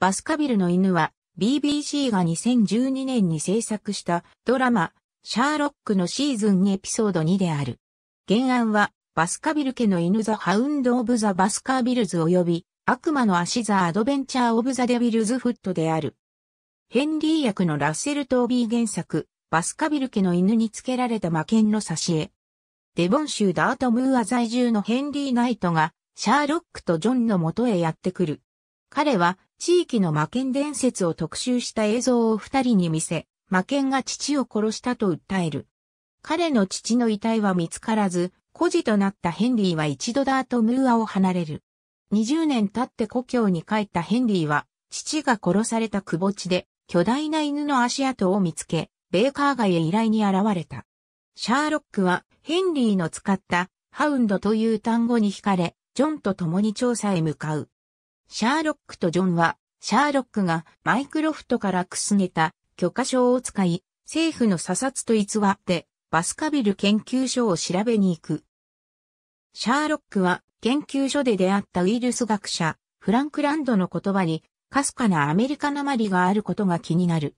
バスカビルの犬は BBC が2012年に制作したドラマ、シャーロックのシーズンにエピソード2である。原案は、バスカビル家の犬ザ・ハウンド・オブ・ザ・バスカービルズ及び、悪魔の足ザ・アドベンチャー・オブ・ザ・デビルズ・フットである。ヘンリー役のラッセル・トービー原作、バスカビル家の犬につけられた魔剣の挿絵。デボン州ダートムーア在住のヘンリー・ナイトが、シャーロックとジョンの元へやってくる。彼は、地域の魔剣伝説を特集した映像を二人に見せ、魔剣が父を殺したと訴える。彼の父の遺体は見つからず、孤児となったヘンリーは一度ダートムーアを離れる。20年経って故郷に帰ったヘンリーは、父が殺された窪地で、巨大な犬の足跡を見つけ、ベーカー街へ依頼に現れた。シャーロックは、ヘンリーの使った、ハウンドという単語に惹かれ、ジョンと共に調査へ向かう。シャーロックとジョンは、シャーロックがマイクロフトからくすねた許可証を使い、政府の査察と偽って、バスカビル研究所を調べに行く。シャーロックは研究所で出会ったウイルス学者、フランクランドの言葉に、かすかなアメリカなまりがあることが気になる。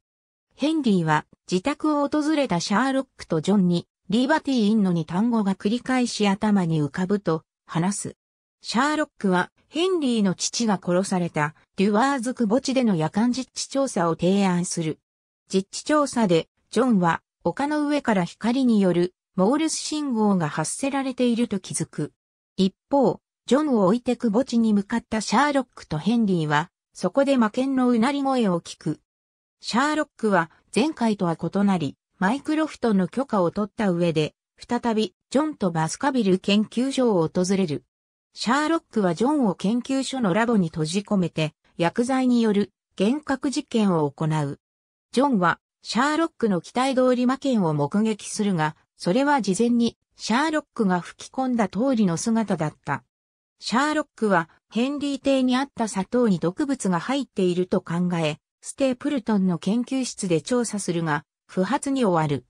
ヘンリーは自宅を訪れたシャーロックとジョンに、リーバティーインのに単語が繰り返し頭に浮かぶと話す。シャーロックはヘンリーの父が殺されたデュワーズ窪地での夜間実地調査を提案する。実地調査でジョンは丘の上から光によるモールス信号が発せられていると気づく。一方、ジョンを置いて窪地に向かったシャーロックとヘンリーはそこで魔剣のうなり声を聞く。シャーロックは前回とは異なり、マイクロフトの許可を取った上で、再びジョンとバスカビル研究所を訪れる。シャーロックはジョンを研究所のラボに閉じ込めて、薬剤による幻覚実験を行う。ジョンは、シャーロックの期待通り魔剣を目撃するが、それは事前に、シャーロックが吹き込んだ通りの姿だった。シャーロックは、ヘンリー邸にあった砂糖に毒物が入っていると考え、ステープルトンの研究室で調査するが、不発に終わる。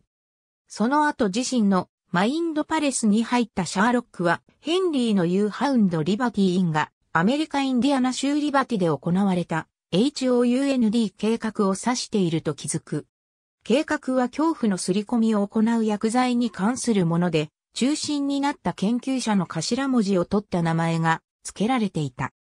その後自身のマインドパレスに入ったシャーロックは、ヘンリーのユーハウンドリバティインが、アメリカインディアナ州リバティで行われた、HOUND 計画を指していると気づく。計画は恐怖の刷り込みを行う薬剤に関するもので、中心になった研究者の頭文字を取った名前が付けられていた。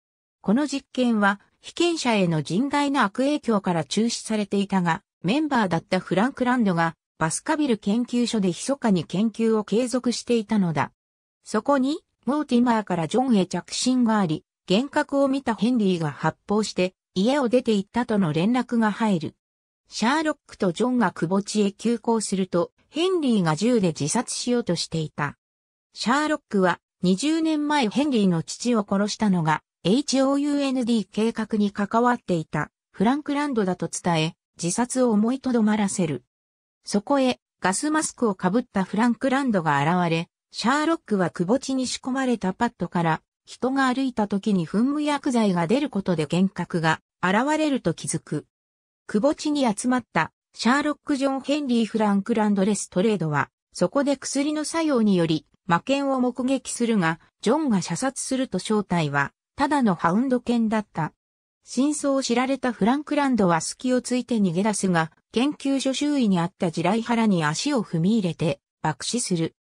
この実験は、被験者への甚大な悪影響から中止されていたが、メンバーだったフランクランドがバスカビル研究所で密かに研究を継続していたのだ。そこに、モーティマーからジョンへ着信があり、幻覚を見たヘンリーが発砲して、家を出て行ったとの連絡が入る。シャーロックとジョンが窪地へ急行すると、ヘンリーが銃で自殺しようとしていた。シャーロックは、20年前ヘンリーの父を殺したのが、HOUND 計画に関わっていた、フランクランドだと伝え、自殺を思いとどまらせる。そこへ、ガスマスクをかぶったフランクランドが現れ、シャーロックは窪地に仕込まれたパッドから、人が歩いた時に噴霧薬剤が出ることで幻覚が現れると気づく。窪地に集まったシャーロック・ジョン・ヘンリー・フランク・ランドレス・トレードは、そこで薬の作用により、魔剣を目撃するが、ジョンが射殺すると正体は、ただのハウンド剣だった。真相を知られたフランクランドは隙をついて逃げ出すが、研究所周囲にあった地雷原に足を踏み入れて爆死する。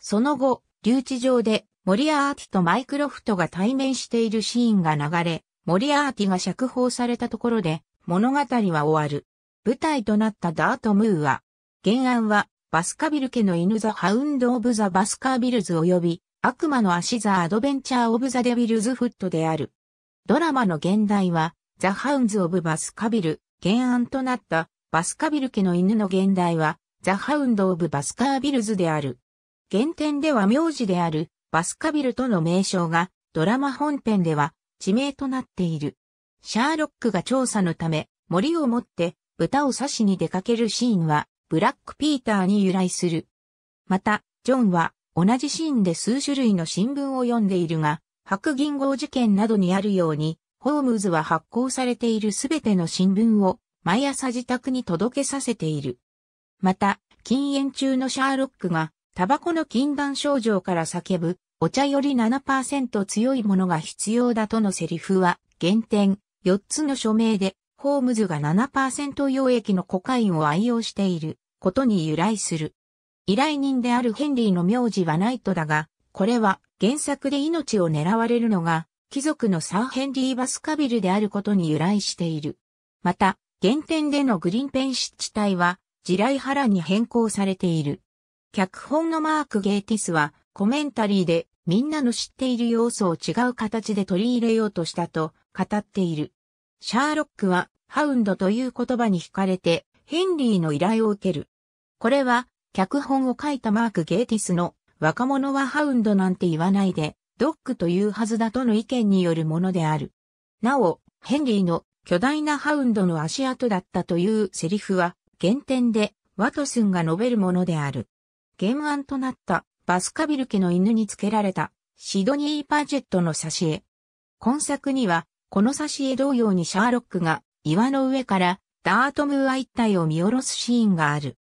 その後、留置場でモリアーティとマイクロフトが対面しているシーンが流れ、モリアーティが釈放されたところで物語は終わる。舞台となったダートムーア。原案はバスカビル家の犬ザ・ハウンド・オブ・ザ・バスカービルズ及び悪魔の足ザ・アドベンチャー・オブ・ザ・デビルズ・フットである。ドラマの現代はザ・ハウンズ・オブ・バスカビル、原案となったバスカビル家の犬の現代は、ザ・ハウンド・オブ・バスカービルズである。原点では名字である、バスカビルとの名称が、ドラマ本編では、地名となっている。シャーロックが調査のため、森を持って、豚を刺しに出かけるシーンは、ブラック・ピーターに由来する。また、ジョンは、同じシーンで数種類の新聞を読んでいるが、白銀号事件などにあるように、ホームズは発行されているすべての新聞を毎朝自宅に届けさせている。また、禁煙中のシャーロックが、タバコの禁断症状から叫ぶ、お茶より7%強いものが必要だとのセリフは、原点、4つの署名で、ホームズが7%溶液のコカインを愛用していることに由来する。依頼人であるヘンリーの名字はナイトだが、これは原作で命を狙われるのが貴族のサーヘンリー・バスカビルであることに由来している。また、原点でのグリーンペン湿地帯は、地雷原に変更されている。脚本のマーク・ゲイティスは、コメンタリーで、みんなの知っている要素を違う形で取り入れようとしたと語っている。シャーロックは、ハウンドという言葉に惹かれて、ヘンリーの依頼を受ける。これは、脚本を書いたマーク・ゲイティスの、若者はハウンドなんて言わないで、ドッグというはずだとの意見によるものである。なお、ヘンリーの巨大なハウンドの足跡だったというセリフは、原点でワトスンが述べるものである。原案となったバスカビル家の犬に付けられたシドニー・パジェットの挿絵。今作には、この挿絵同様にシャーロックが岩の上からダートムーア一帯を見下ろすシーンがある。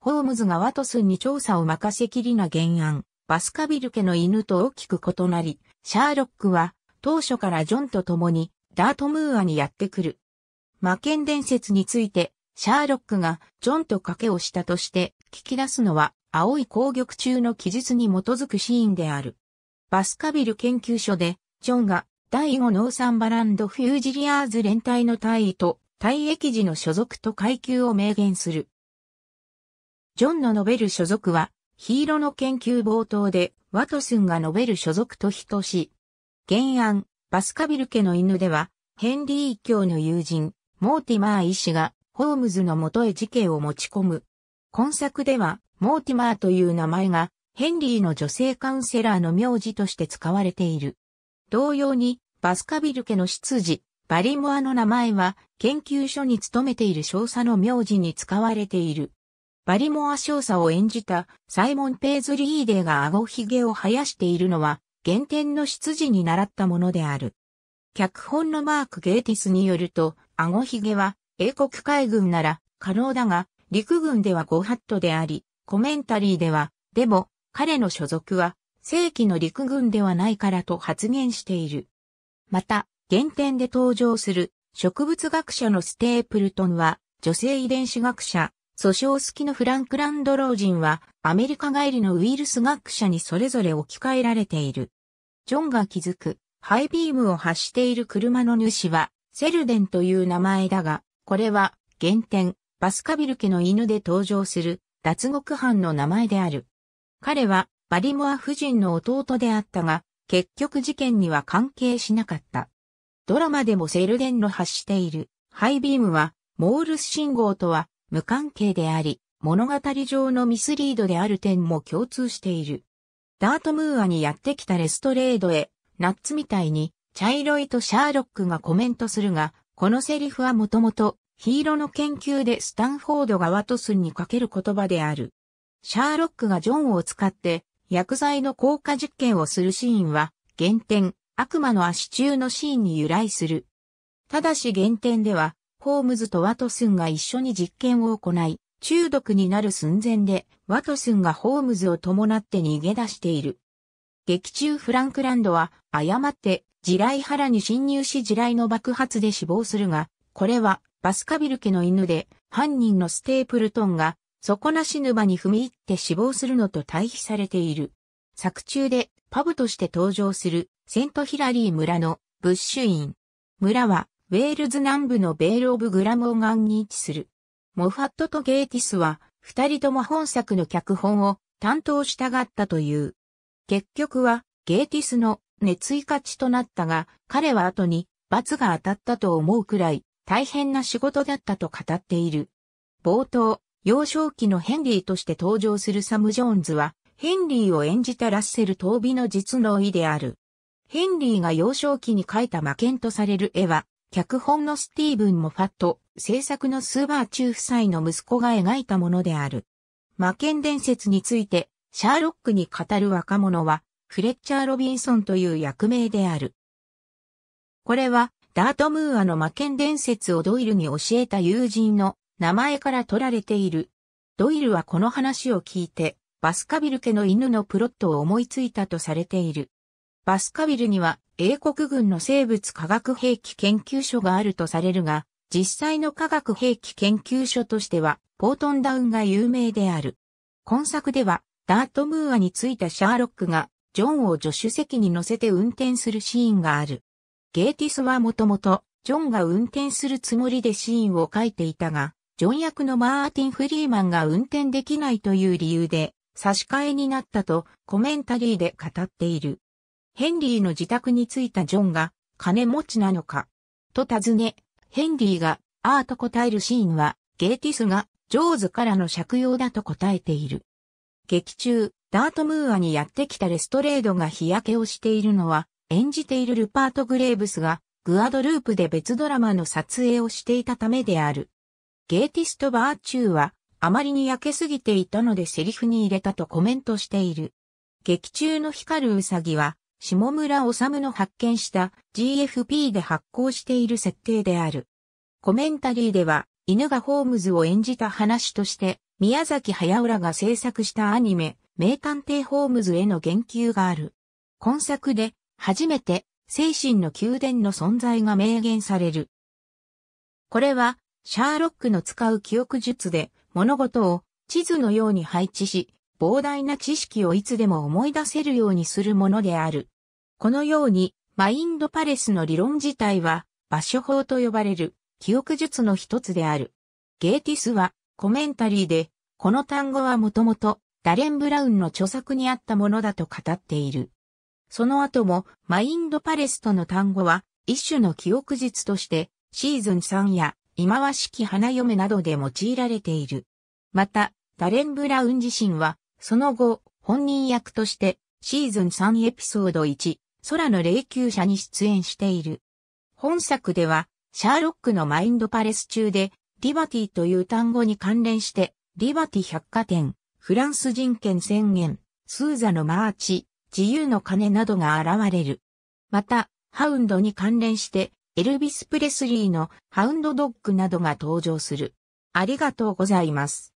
ホームズがワトスンに調査を任せきりな原案、バスカビル家の犬と大きく異なり、シャーロックは当初からジョンと共にダートムーアにやってくる。魔剣伝説について、シャーロックがジョンと賭けをしたとして聞き出すのは青い攻撃中の記述に基づくシーンである。バスカビル研究所で、ジョンが第5ノーサンバランドフュージリアーズ連隊の隊位と退役時の所属と階級を明言する。ジョンの述べる所属は、ヒーローの研究冒頭で、ワトスンが述べる所属と等しい。原案、バスカビル家の犬では、ヘンリー一教の友人、モーティマー医師が、ホームズの元へ事件を持ち込む。今作では、モーティマーという名前が、ヘンリーの女性カウンセラーの名字として使われている。同様に、バスカビル家の執事、バリモアの名前は、研究所に勤めている少佐の名字に使われている。バリモア少佐を演じたサイモン・ペイズリーデーが顎ひげを生やしているのは、原点の出自に習ったものである。脚本のマーク・ゲーティスによると、顎ひげは英国海軍なら可能だが、陸軍ではゴハットであり、コメンタリーでは、でも彼の所属は正規の陸軍ではないからと発言している。また、原点で登場する植物学者のステープルトンは女性遺伝子学者訴訟好きのフランクランド老人は、アメリカ帰りのウイルス学者にそれぞれ置き換えられている。ジョンが気づく、ハイビームを発している車の主は、セルデンという名前だが、これは、原点、バスカビル家の犬で登場する、脱獄犯の名前である。彼は、バリモア夫人の弟であったが、結局事件には関係しなかった。ドラマでもセルデンの発している、ハイビームは、モールス信号とは無関係であり、物語上のミスリードである点も共通している。ダートムーアにやってきたレストレードへ、ナッツみたいに、茶色いとシャーロックがコメントするが、このセリフはもともと、ヒーローの研究でスタンフォードがワトスンにかける言葉である。シャーロックがジョンを使って、薬剤の効果実験をするシーンは、原点、悪魔の足中のシーンに由来する。ただし原点では、ホームズとワトスンが一緒に実験を行い、中毒になる寸前で、ワトスンがホームズを伴って逃げ出している。劇中フランクランドは、誤って、地雷原に侵入し地雷の爆発で死亡するが、これは、バスカビル家の犬で、犯人のステープルトンが、底なし沼に踏み入って死亡するのと対比されている。作中で、パブとして登場する、セントヒラリー村の、ブッシュイン。村は、ウェールズ南部のベール・オブ・グラモーガンに位置する。モファットとゲーティスは、二人とも本作の脚本を担当したがったという。結局は、ゲーティスの熱意勝ちとなったが、彼は後に罰が当たったと思うくらい大変な仕事だったと語っている。冒頭、幼少期のヘンリーとして登場するサム・ジョーンズは、ヘンリーを演じたラッセル・トービの実の意である。ヘンリーが幼少期に描いた魔剣とされる絵は、脚本のスティーブン・モファット、制作のスーバー中夫妻の息子が描いたものである。魔剣伝説について、シャーロックに語る若者は、フレッチャー・ロビンソンという役名である。これは、ダートムーアの魔剣伝説をドイルに教えた友人の名前から取られている。ドイルはこの話を聞いて、バスカビル家の犬のプロットを思いついたとされている。バスカビルには英国軍の生物科学兵器研究所があるとされるが、実際の科学兵器研究所としては、ポートンダウンが有名である。今作では、ダートムーアについたシャーロックが、ジョンを助手席に乗せて運転するシーンがある。ゲーティスはもともと、ジョンが運転するつもりでシーンを書いていたが、ジョン役のマーティン・フリーマンが運転できないという理由で、差し替えになったとコメンタリーで語っている。ヘンリーの自宅に着いたジョンが、金持ちなのかと尋ね、ヘンリーが、アーと答えるシーンは、ゲーティスが、ジョーズからの借用だと答えている。劇中、ダートムーアにやってきたレストレードが日焼けをしているのは、演じているルパート・グレーブスが、グアドループで別ドラマの撮影をしていたためである。ゲーティスとバーチューは、あまりに焼けすぎていたのでセリフに入れたとコメントしている。劇中の光るウサギは、下村治の発見した GFP で発行している設定である。コメンタリーでは、犬がホームズを演じた話として、宮崎駿らが制作したアニメ、名探偵ホームズへの言及がある。今作で、初めて、精神の宮殿の存在が明言される。これは、シャーロックの使う記憶術で、物事を地図のように配置し、膨大な知識をいつでも思い出せるようにするものである。このように、マインドパレスの理論自体は、場所法と呼ばれる記憶術の一つである。ゲーティスはコメンタリーで、この単語はもともとダレン・ブラウンの著作にあったものだと語っている。その後もマインドパレスとの単語は一種の記憶術としてシーズン3や忌まわしき花嫁などで用いられている。また、ダレン・ブラウン自身はその後、本人役として、シーズン3エピソード1、空の霊柩車に出演している。本作では、シャーロックのマインドパレス中で、リバティという単語に関連して、リバティ百貨店、フランス人権宣言、スーザのマーチ、自由の鐘などが現れる。また、ハウンドに関連して、エルビス・プレスリーのハウンドドッグなどが登場する。ありがとうございます。